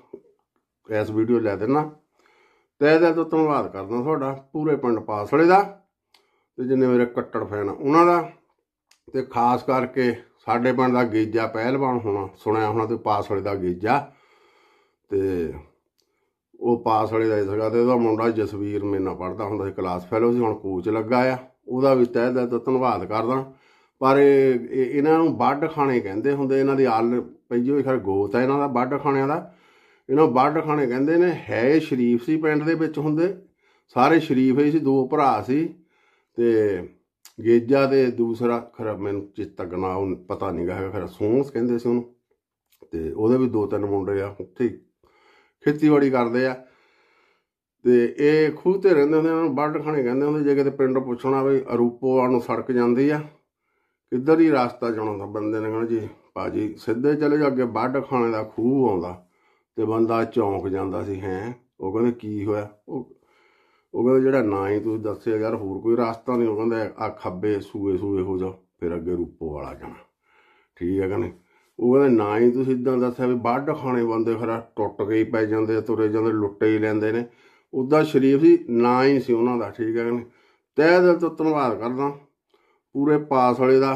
ਇਸ ਵੀਡੀਓ ਲੈ ਦੇਣਾ ਤੇ ਇਹਦਾ ਤੋਂ ਧੰਨਵਾਦ ਕਰਦਾ ਤੁਹਾਡਾ ਪੂਰੇ ਪਿੰਡ ਪਾਸੜੇ ਦਾ ਤੇ ਜਿੰਨੇ ਮੇਰੇ ਕੱਟੜ ਫੈਨ ਉਹਨਾਂ ਦਾ ਤੇ ਖਾਸ ਕਰਕੇ ਸਾਡੇ ਪਿੰਡ ਦਾ ਗੀਜਾ ਪਹਿਲਵਾਨ ਹੋਣਾ ਸੁਣਿਆ ਹੋਣਾ ਤੇ ਪਾਸੜੇ ਦਾ ਗੀਜਾ ਤੇ ਉਹ ਪਾਸੜੇ ਦਾ ਇਸਗਾ ਤੇ ਉਹਦਾ ਮੁੰਡਾ ਜਸਵੀਰ ਮੇਨਾ ਪੜਦਾ ਹੁੰਦਾ ਸੀ ਕਲਾਸ ਫੈਲੋ ਸੀ ਹੁਣ ਕੋਚ ਲੱਗਾ ਆ ਉਹਦਾ ਵੀ ਤਹਿ ਦਿਲ ਤੋਂ ਧੰਨਵਾਦ ਕਰਦਾ ਪਰ ਇਹਨਾਂ ਨੂੰ ਬੱਡ ਖਾਣੇ ਕਹਿੰਦੇ ਹੁੰਦੇ ਇਹਨਾਂ ਦੀ ਆਲ ਪਈ ਹੋਈ ਖਰ ਗੋਤ ਹੈ ਇਹਨਾਂ ਦਾ ਬੱਡ ਖਾਣਿਆਂ ਦਾ ਇਹਨਾਂ ਬੱਡ ਖਾਣੇ ਕਹਿੰਦੇ ਨੇ ਹੈ ਸ਼ਰੀਫ ਸੀ ਪਿੰਡ ਦੇ ਵਿੱਚ ਹੁੰਦੇ ਸਾਰੇ ਸ਼ਰੀਫ ਹੀ ਸੀ ਦੋ ਭਰਾ ਸੀ ਤੇ ਗੇਜਾ ਤੇ ਦੂਸਰਾ ਖਰ ਮੈਨੂੰ ਚਿੱਤਾ ਗਨਾ ਉਹ ਪਤਾ ਨਹੀਂ ਗਾ ਖਰ ਸੋਹਸ ਕਹਿੰਦੇ ਸੀ ਉਹਨੂੰ ਤੇ ਉਹਦੇ ਵੀ ਦੋ ਤਿੰਨ ਮੁੰਡੇ ਆ ਉੱਥੇ ਖੇਤੀਬਾੜੀ ਕਰਦੇ ਆ ਤੇ ਇਹ ਖੂਹ ਤੇ ਰਹਿੰਦੇ ਹੁੰਦੇ ਉਹਨਾਂ ਨੂੰ ਖਾਣੇ ਕਹਿੰਦੇ ਹੁੰਦੇ ਜੇ ਕਿਤੇ ਪਿੰਡ ਪੁੱਛਣਾ ਵੀ ਅਰੂਪੋ ਨੂੰ ਸੜਕ ਜਾਂਦੀ ਆ ਇੱਧਰ ਹੀ ਰਾਸਤਾ ਜਾਣਾ ਦਾ ਬੰਦੇ ਨੇ ਕਹਿੰਦੇ ਜੀ ਭਾਜੀ ਸਿੱਧੇ ਚਲੇ ਜਾ ਅੱਗੇ ਵੱਡ ਖਾਣੇ ਦਾ ਖੂਹ ਆਉਂਦਾ ਤੇ ਬੰਦਾ ਚੌਂਕ ਜਾਂਦਾ ਸੀ ਹੈ ਉਹ ਕਹਿੰਦੇ ਕੀ ਹੋਇਆ ਉਹ ਉਹ ਕਹਿੰਦਾ ਜਿਹੜਾ ਨਾ ਹੀ ਤੁਸੀਂ ਦੱਸਿਆ ਯਾਰ ਹੋਰ ਕੋਈ ਰਾਸਤਾ ਨਹੀਂ ਉਹ ਕਹਿੰਦਾ ਆ ਖੱਬੇ ਸੂਏ ਸੂਏ ਹੋ ਜਾ ਫਿਰ ਅੱਗੇ ਰੂਪੋ ਵਾਲਾ ਜਾਣਾ ਠੀਕ ਹੈ ਕਹਿੰਦੇ ਉਹ ਕਹਿੰਦੇ ਨਾ ਹੀ ਤੁਸੀਂ ਇਦਾਂ ਦੱਸਿਆ ਵੀ ਵੱਡ ਖਾਣੇ ਬੰਦੇ ਖਰਾ ਟੁੱਟ ਕੇ ਹੀ ਪੈ ਜਾਂਦੇ ਤੁਰੇ ਜਾਂਦੇ ਲੁੱਟੇ ਹੀ ਲੈਂਦੇ ਨੇ ਉਦਾਂ ਸ਼ਰੀਫ ਸੀ ਨਾ ਹੀ ਸੀ ਉਹਨਾਂ ਦਾ ਠੀਕ ਹੈ ਕਹਿੰਦੇ ਤਹਿ ਦਿਲ ਤੋਂ ਧੰਨਵਾਦ ਕਰਦਾ ਪੂਰੇ ਪਾਸ ਵਾਲੇ ਦਾ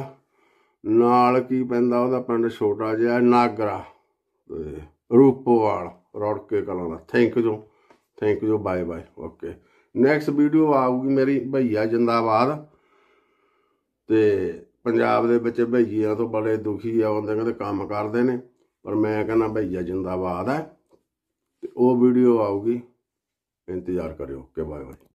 ਨਾਲ ਕੀ ਪੈਂਦਾ ਉਹਦਾ ਪਿੰਡ ਛੋਟਾ ਜਿਹਾ ਨਾਗਰਾ ਤੇ ਰੂਪੋਵਾਲ ਰੌੜਕੇ ਕਲਾਂ ਦਾ thank you thank you bye bye okay next video ਆਊਗੀ ਮੇਰੀ ਭਈਆ ਜਿੰਦਾਬਾਦ ਤੇ ਪੰਜਾਬ ਦੇ ਵਿੱਚ ਭਈਆਂ ਤੋਂ ਬੜੇ ਦੁਖੀ ਆ ਉਹਦੇ ਕਹਿੰਦੇ ਕੰਮ ਕਰਦੇ ਨੇ ਪਰ ਮੈਂ ਕਹਿੰਦਾ ਭਈਆ ਜਿੰਦਾਬਾਦ ਹੈ ਤੇ ਉਹ ਵੀਡੀਓ ਆਊਗੀ ਇੰਤਜ਼ਾਰ ਕਰਿਓ ਓਕੇ ਬਾਏ ਬਾਏ